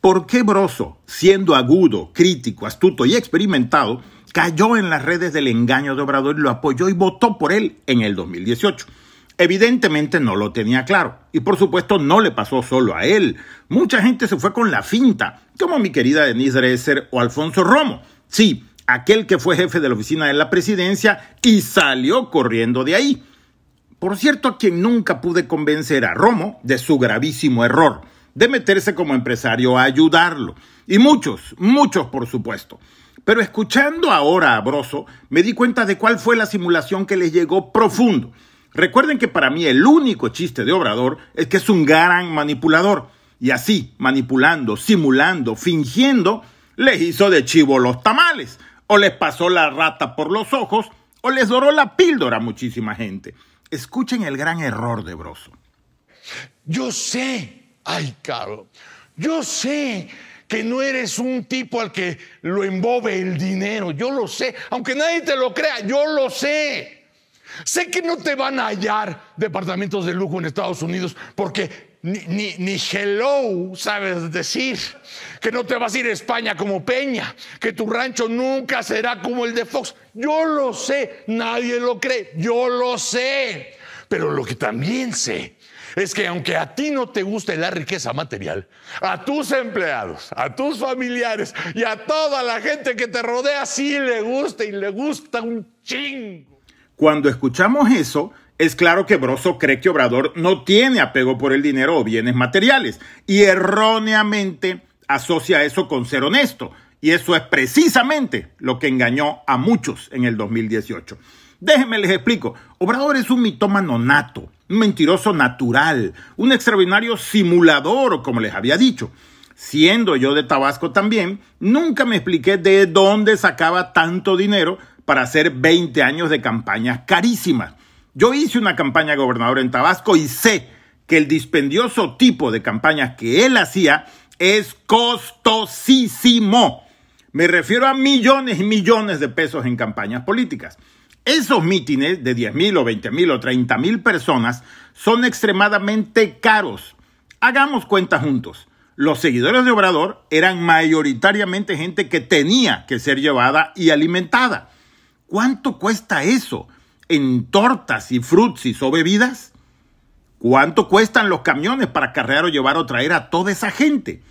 ¿Por qué Broso, siendo agudo, crítico, astuto y experimentado, cayó en las redes del engaño de Obrador y lo apoyó y votó por él en el 2018? Evidentemente no lo tenía claro. Y por supuesto no le pasó solo a él. Mucha gente se fue con la finta, como mi querida Denise Dresser o Alfonso Romo. Sí, aquel que fue jefe de la oficina de la presidencia y salió corriendo de ahí. Por cierto, a quien nunca pude convencer a Romo de su gravísimo error de meterse como empresario a ayudarlo. Y muchos, muchos por supuesto. Pero escuchando ahora a Broso, me di cuenta de cuál fue la simulación que les llegó profundo. Recuerden que para mí el único chiste de Obrador es que es un gran manipulador. Y así, manipulando, simulando, fingiendo, les hizo de chivo los tamales, o les pasó la rata por los ojos, o les doró la píldora a muchísima gente. Escuchen el gran error de Broso. Yo sé Ay, Carlos, yo sé que no eres un tipo al que lo embobe el dinero, yo lo sé, aunque nadie te lo crea, yo lo sé. Sé que no te van a hallar departamentos de lujo en Estados Unidos porque ni, ni, hello sabes decir, que no te vas a ir a España como Peña, que tu rancho nunca será como el de Fox. Yo lo sé, nadie lo cree, yo lo sé. Pero lo que también sé es que aunque a ti no te guste la riqueza material, a tus empleados, a tus familiares y a toda la gente que te rodea sí le gusta y le gusta un chingo. Cuando escuchamos eso, es claro que Broso cree que Obrador no tiene apego por el dinero o bienes materiales y erróneamente asocia eso con ser honesto. Y eso es precisamente lo que engañó a muchos en el 2018. Déjenme les explico. Obrador es un mitómano nato mentiroso natural, un extraordinario simulador, como les había dicho. Siendo yo de Tabasco también, nunca me expliqué de dónde sacaba tanto dinero para hacer 20 años de campañas carísimas. Yo hice una campaña gobernador en Tabasco y sé que el dispendioso tipo de campañas que él hacía es costosísimo. Me refiero a millones y millones de pesos en campañas políticas. Esos mítines de 10.000 o 20.000 o 30.000 personas son extremadamente caros. Hagamos cuenta juntos. Los seguidores de Obrador eran mayoritariamente gente que tenía que ser llevada y alimentada. ¿Cuánto cuesta eso en tortas y frutsis o bebidas? ¿Cuánto cuestan los camiones para cargar o llevar o traer a toda esa gente?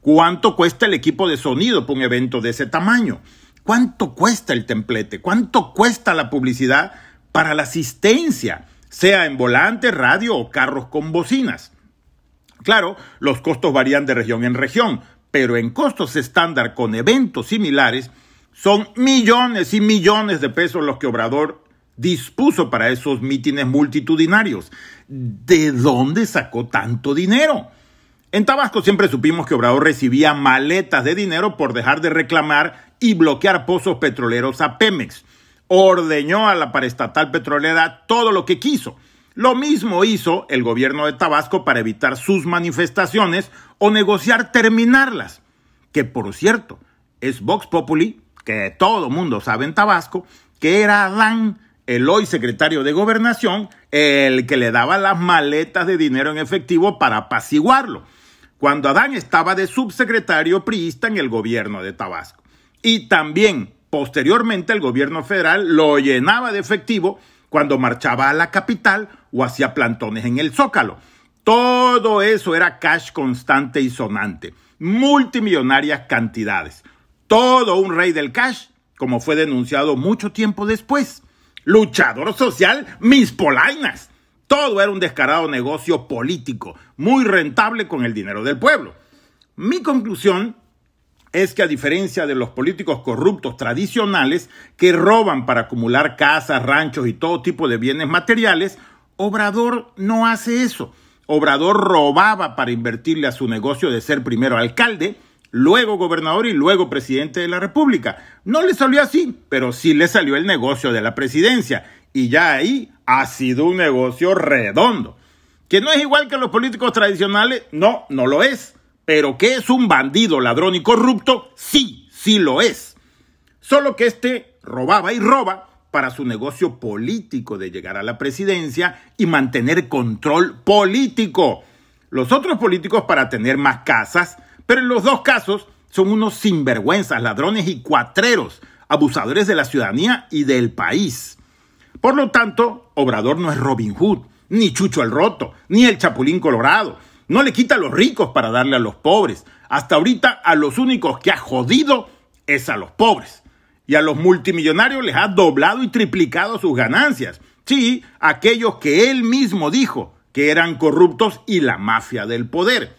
¿Cuánto cuesta el equipo de sonido para un evento de ese tamaño? ¿Cuánto cuesta el templete? ¿Cuánto cuesta la publicidad para la asistencia, sea en volante, radio o carros con bocinas? Claro, los costos varían de región en región, pero en costos estándar con eventos similares, son millones y millones de pesos los que Obrador dispuso para esos mítines multitudinarios. ¿De dónde sacó tanto dinero? En Tabasco siempre supimos que Obrador recibía maletas de dinero por dejar de reclamar y bloquear pozos petroleros a Pemex. Ordeñó a la paraestatal petrolera todo lo que quiso. Lo mismo hizo el gobierno de Tabasco para evitar sus manifestaciones o negociar terminarlas. Que por cierto, es Vox Populi, que todo mundo sabe en Tabasco, que era Adán, el hoy secretario de Gobernación, el que le daba las maletas de dinero en efectivo para apaciguarlo, cuando Adán estaba de subsecretario priista en el gobierno de Tabasco y también posteriormente el gobierno federal lo llenaba de efectivo cuando marchaba a la capital o hacía plantones en el zócalo. Todo eso era cash constante y sonante, multimillonarias cantidades. Todo un rey del cash, como fue denunciado mucho tiempo después. Luchador social, mis polainas. Todo era un descarado negocio político, muy rentable con el dinero del pueblo. Mi conclusión es que a diferencia de los políticos corruptos tradicionales que roban para acumular casas, ranchos y todo tipo de bienes materiales, Obrador no hace eso. Obrador robaba para invertirle a su negocio de ser primero alcalde, luego gobernador y luego presidente de la República. No le salió así, pero sí le salió el negocio de la presidencia. Y ya ahí ha sido un negocio redondo. ¿Que no es igual que los políticos tradicionales? No, no lo es. Pero que es un bandido, ladrón y corrupto, sí, sí lo es. Solo que este robaba y roba para su negocio político de llegar a la presidencia y mantener control político. Los otros políticos para tener más casas, pero en los dos casos son unos sinvergüenzas, ladrones y cuatreros, abusadores de la ciudadanía y del país. Por lo tanto, Obrador no es Robin Hood, ni Chucho el Roto, ni el Chapulín Colorado, no le quita a los ricos para darle a los pobres. Hasta ahorita a los únicos que ha jodido es a los pobres. Y a los multimillonarios les ha doblado y triplicado sus ganancias. Sí, aquellos que él mismo dijo que eran corruptos y la mafia del poder.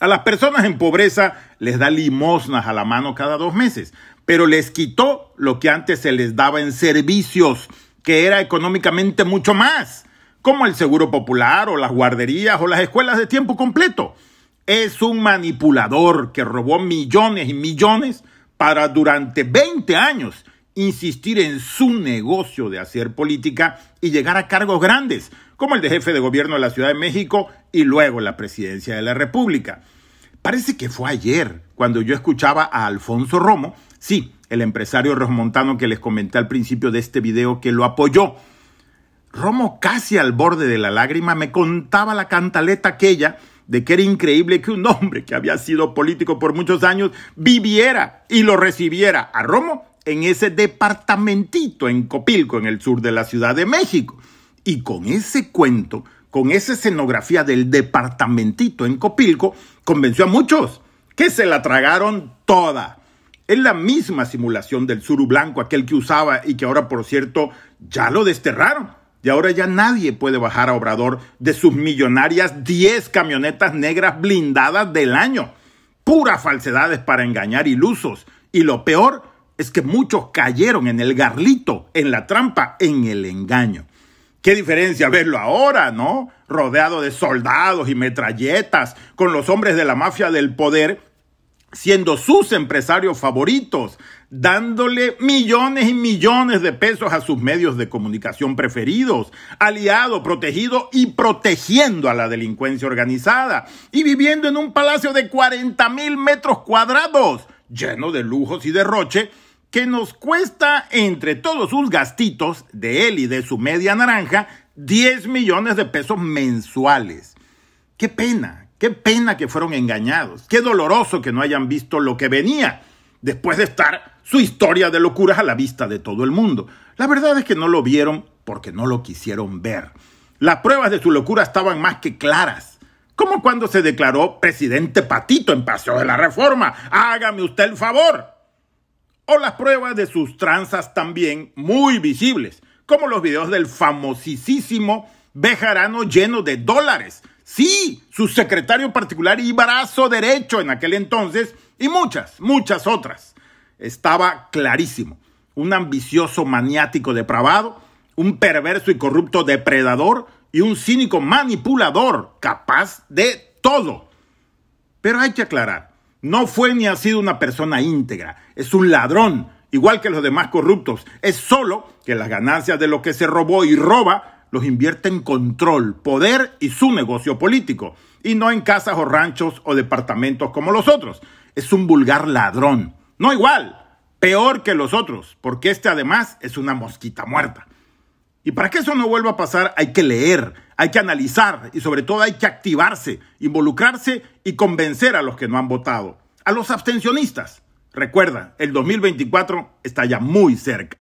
A las personas en pobreza les da limosnas a la mano cada dos meses, pero les quitó lo que antes se les daba en servicios, que era económicamente mucho más como el Seguro Popular o las guarderías o las escuelas de tiempo completo. Es un manipulador que robó millones y millones para durante 20 años insistir en su negocio de hacer política y llegar a cargos grandes, como el de jefe de gobierno de la Ciudad de México y luego la presidencia de la República. Parece que fue ayer cuando yo escuchaba a Alfonso Romo, sí, el empresario rosmontano que les comenté al principio de este video que lo apoyó, Romo, casi al borde de la lágrima, me contaba la cantaleta aquella de que era increíble que un hombre que había sido político por muchos años viviera y lo recibiera a Romo en ese departamentito en Copilco, en el sur de la Ciudad de México. Y con ese cuento, con esa escenografía del departamentito en Copilco, convenció a muchos que se la tragaron toda. Es la misma simulación del suru blanco, aquel que usaba y que ahora, por cierto, ya lo desterraron y ahora ya nadie puede bajar a Obrador de sus millonarias 10 camionetas negras blindadas del año. Puras falsedades para engañar ilusos. Y lo peor es que muchos cayeron en el garlito, en la trampa, en el engaño. Qué diferencia verlo ahora, ¿no? Rodeado de soldados y metralletas, con los hombres de la mafia del poder siendo sus empresarios favoritos, dándole millones y millones de pesos a sus medios de comunicación preferidos, aliado, protegido y protegiendo a la delincuencia organizada, y viviendo en un palacio de 40 mil metros cuadrados, lleno de lujos y derroche, que nos cuesta entre todos sus gastitos, de él y de su media naranja, 10 millones de pesos mensuales. Qué pena, Qué pena que fueron engañados. Qué doloroso que no hayan visto lo que venía después de estar su historia de locuras a la vista de todo el mundo. La verdad es que no lo vieron porque no lo quisieron ver. Las pruebas de su locura estaban más que claras. Como cuando se declaró presidente Patito en Paseo de la Reforma. Hágame usted el favor. O las pruebas de sus tranzas también muy visibles, como los videos del famosísimo Bejarano lleno de dólares, Sí, su secretario particular y brazo derecho en aquel entonces y muchas, muchas otras. Estaba clarísimo. Un ambicioso maniático depravado, un perverso y corrupto depredador y un cínico manipulador capaz de todo. Pero hay que aclarar, no fue ni ha sido una persona íntegra, es un ladrón, igual que los demás corruptos. Es solo que las ganancias de lo que se robó y roba los invierte en control, poder y su negocio político, y no en casas o ranchos o departamentos como los otros. Es un vulgar ladrón. No igual, peor que los otros, porque este además es una mosquita muerta. Y para que eso no vuelva a pasar hay que leer, hay que analizar y sobre todo hay que activarse, involucrarse y convencer a los que no han votado, a los abstencionistas. Recuerda, el 2024 está ya muy cerca.